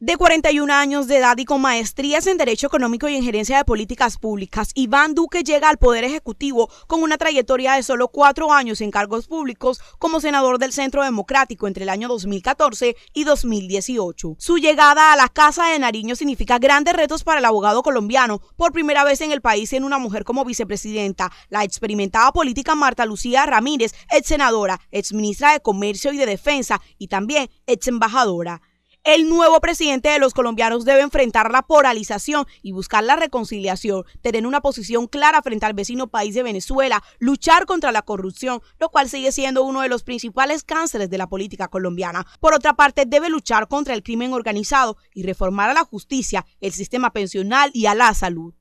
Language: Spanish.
de 41 años de edad y con maestrías en Derecho Económico y en Gerencia de Políticas Públicas, Iván Duque llega al Poder Ejecutivo con una trayectoria de solo cuatro años en cargos públicos como senador del Centro Democrático entre el año 2014 y 2018. Su llegada a la Casa de Nariño significa grandes retos para el abogado colombiano, por primera vez en el país en una mujer como vicepresidenta, la experimentada política Marta Lucía Ramírez, ex senadora, ex ministra de Comercio y de Defensa y también ex embajadora. El nuevo presidente de los colombianos debe enfrentar la polarización y buscar la reconciliación, tener una posición clara frente al vecino país de Venezuela, luchar contra la corrupción, lo cual sigue siendo uno de los principales cánceres de la política colombiana. Por otra parte, debe luchar contra el crimen organizado y reformar a la justicia, el sistema pensional y a la salud.